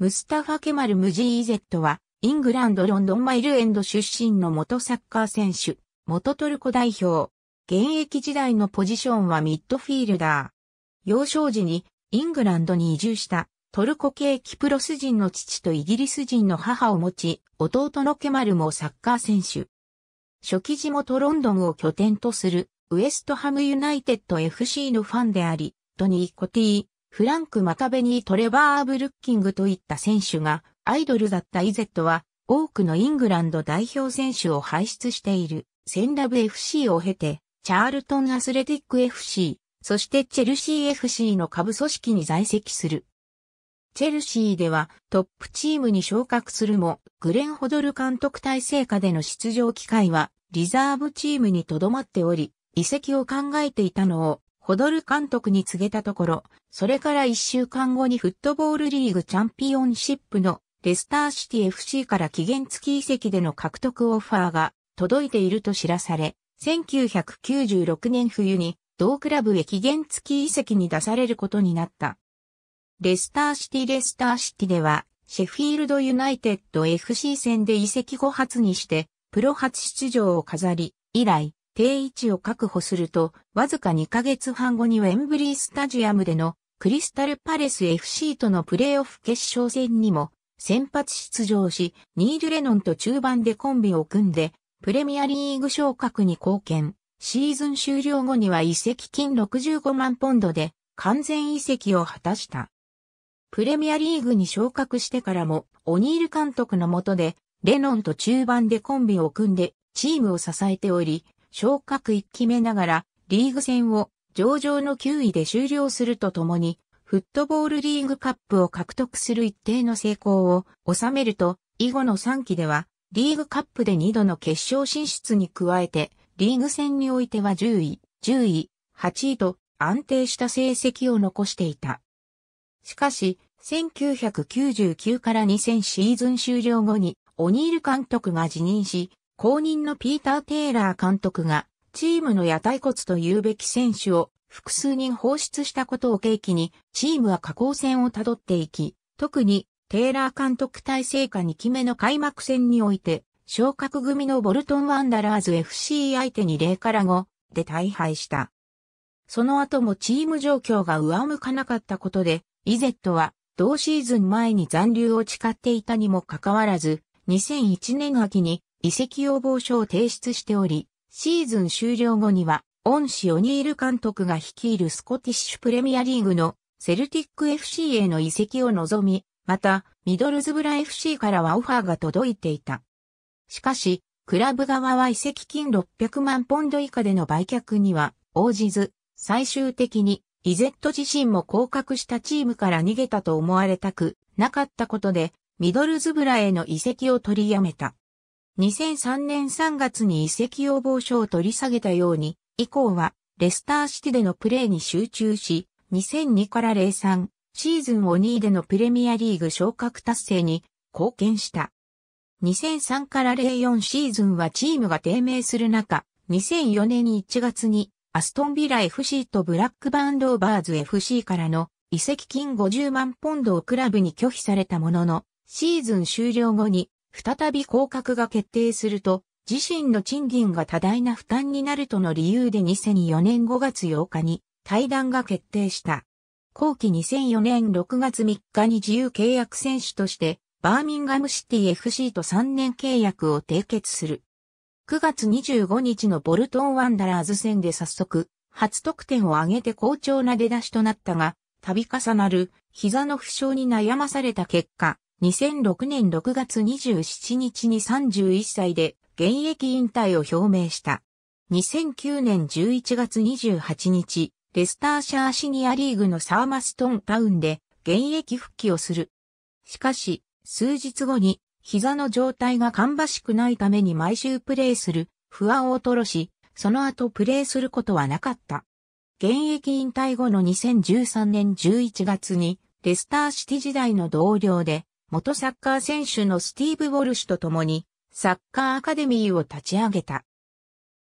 ムスタファ・ケマル・ムジーイゼットは、イングランド・ロンドン・マイルエンド出身の元サッカー選手、元トルコ代表。現役時代のポジションはミッドフィールダー。幼少時にイングランドに移住したトルコ系キプロス人の父とイギリス人の母を持ち、弟のケマルもサッカー選手。初期地元ロンドンを拠点とするウエストハムユナイテッド FC のファンであり、トニー・コティ、フランク・マカベニー・トレバー・ブルッキングといった選手がアイドルだったイゼットは多くのイングランド代表選手を輩出しているセンラブ FC を経てチャールトン・アスレティック FC、そしてチェルシー FC の下部組織に在籍する。チェルシーではトップチームに昇格するも、グレンホドル監督体制下での出場機会はリザーブチームにとどまっており、移籍を考えていたのをホドル監督に告げたところ、それから一週間後にフットボールリーグチャンピオンシップのレスターシティ FC から期限付き移籍での獲得オファーが届いていると知らされ、1996年冬に同クラブへ期限付き移籍に出されることになった。レスターシティレスターシティでは、シェフィールドユナイテッド FC 戦で移籍後初にして、プロ初出場を飾り、以来、定位置を確保すると、わずか2ヶ月半後にウェンブリースタジアムでのクリスタルパレス FC とのプレーオフ決勝戦にも先発出場し、ニール・レノンと中盤でコンビを組んで、プレミアリーグ昇格に貢献。シーズン終了後には移籍金65万ポンドで完全移籍を果たした。プレミアリーグに昇格してからも、オニール監督の下で、レノンと中盤でコンビを組んで、チームを支えており、昇格1期目ながら、リーグ戦を上々の9位で終了するとともに、フットボールリーグカップを獲得する一定の成功を収めると、以後の3期では、リーグカップで2度の決勝進出に加えて、リーグ戦においては10位、10位、8位と安定した成績を残していた。しかし、1999から2000シーズン終了後に、オニール監督が辞任し、後任のピーター・テイラー監督が、チームの屋台骨と言うべき選手を複数人放出したことを契機に、チームは下降戦をたどっていき、特にテイラー監督体制下2期目の開幕戦において、昇格組のボルトン・ワンダラーズ FC 相手に0から5で大敗した。その後もチーム状況が上向かなかったことで、イゼットは同シーズン前に残留を誓っていたにもかかわらず、2001年秋に移籍要望書を提出しており、シーズン終了後には、恩師オニール監督が率いるスコティッシュプレミアリーグのセルティック FC への移籍を望み、また、ミドルズブラ FC からはオファーが届いていた。しかし、クラブ側は移籍金600万ポンド以下での売却には応じず、最終的にイゼット自身も降格したチームから逃げたと思われたくなかったことで、ミドルズブラへの移籍を取りやめた。2003年3月に移籍要望書を取り下げたように、以降はレスターシティでのプレーに集中し、2002から03シーズンを2位でのプレミアリーグ昇格達成に貢献した。2003から04シーズンはチームが低迷する中、2004年1月にアストンビラ FC とブラックバンドーバーズ FC からの移籍金50万ポンドをクラブに拒否されたものの、シーズン終了後に再び降格が決定すると、自身の賃金が多大な負担になるとの理由で2004年5月8日に対談が決定した。後期2004年6月3日に自由契約選手として、バーミンガムシティ FC と3年契約を締結する。9月25日のボルトンワンダラーズ戦で早速、初得点を挙げて好調な出だしとなったが、度重なる膝の負傷に悩まされた結果、2006年6月27日に31歳で現役引退を表明した。2009年11月28日、レスターシャーシニアリーグのサーマストンタウンで現役復帰をする。しかし、数日後に膝の状態が芳しくないために毎週プレーする不安を吐露し、その後プレーすることはなかった。現役引退後の2013年11月にレスターシティ時代の同僚で元サッカー選手のスティーブ・ウォルシュと共に、サッカーアカデミーを立ち上げた。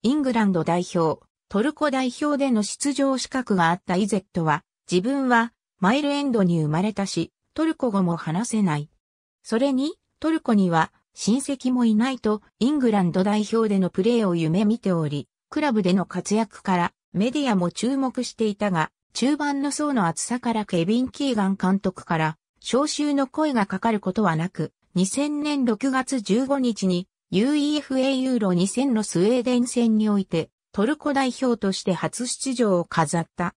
イングランド代表、トルコ代表での出場資格があったイゼットは、自分はマイルエンドに生まれたし、トルコ語も話せない。それに、トルコには親戚もいないと、イングランド代表でのプレーを夢見ており、クラブでの活躍からメディアも注目していたが、中盤の層の厚さからケビン・キーガン監督から招集の声がかかることはなく、2000年6月15日に UEFA ユーロ2000のスウェーデン戦においてトルコ代表として初出場を飾った。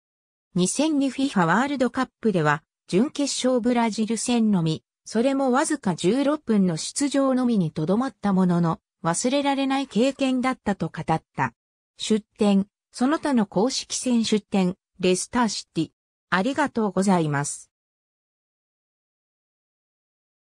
2002FIFA ワールドカップでは準決勝ブラジル戦のみ、それもわずか16分の出場のみにとどまったものの、忘れられない経験だったと語った。出展、その他の公式戦出展、レスターシティ。ありがとうございます。